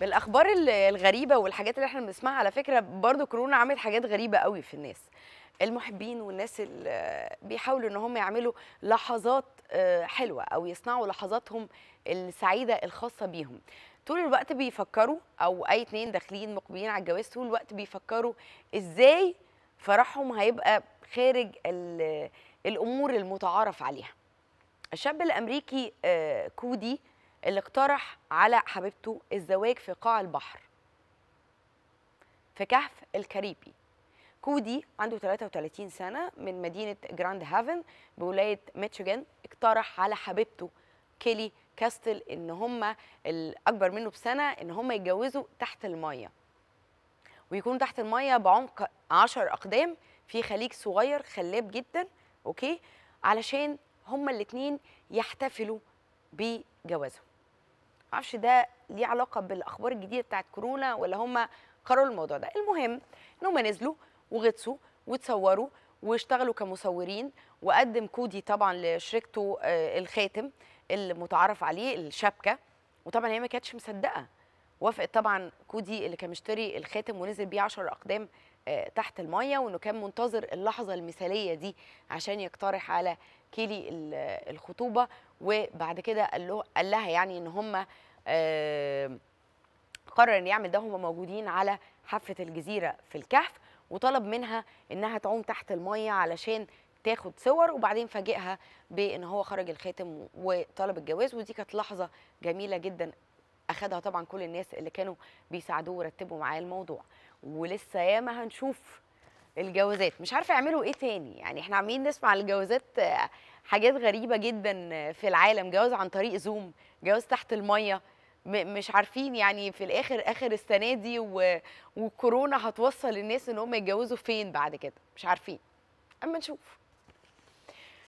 طيب الاخبار الغريبه والحاجات اللي احنا بنسمعها على فكره برضو كورونا عملت حاجات غريبه قوي في الناس المحبين والناس اللي بيحاولوا ان هم يعملوا لحظات آه، حلوه او يصنعوا لحظاتهم السعيده الخاصه بيهم طول الوقت بيفكروا او اي اتنين داخلين مقبلين على الجواز طول الوقت بيفكروا ازاي فرحهم هيبقى خارج الامور المتعارف عليها الشاب الامريكي آه، كودي اللي اقترح على حبيبته الزواج في قاع البحر في كهف الكاريبي كودي عنده 33 سنة من مدينة جراند هافن بولاية ميتشيغان اقترح على حبيبته كيلي كاستل ان هما الاكبر منه بسنة ان هما يتجوزوا تحت المية ويكونوا تحت المية بعمق 10 اقدام في خليج صغير خلاب جدا اوكي علشان هما الاتنين يحتفلوا بجوازهم معرفش ده ليه علاقه بالاخبار الجديده بتاعت كورونا ولا هم قرروا الموضوع ده المهم ان هم نزلوا وغطسوا وتصوروا واشتغلوا كمصورين وقدم كودي طبعا لشركته آه، الخاتم المتعارف عليه الشبكه وطبعا هي ما كانتش مصدقه وافقت طبعا كودي اللي كان مشتري الخاتم ونزل بيه 10 اقدام آه، تحت الميه وانه كان منتظر اللحظه المثاليه دي عشان يقترح على كيلي الخطوبه وبعد كده قال له قال لها يعني ان هم آه، قرر ان يعمل ده هم موجودين على حافه الجزيره في الكهف وطلب منها انها تعوم تحت الميه علشان تاخد صور وبعدين فاجئها بان هو خرج الخاتم وطلب الجواز ودي كانت لحظه جميله جدا خدها طبعا كل الناس اللي كانوا بيساعدوه ورتبوا معاه الموضوع ولسه ياما هنشوف الجوازات مش عارفه يعملوا ايه تاني يعني احنا عمالين نسمع الجوازات حاجات غريبه جدا في العالم جواز عن طريق زوم جواز تحت الميه مش عارفين يعني في الاخر اخر السنه دي و... وكورونا هتوصل الناس ان هم يتجوزوا فين بعد كده مش عارفين اما نشوف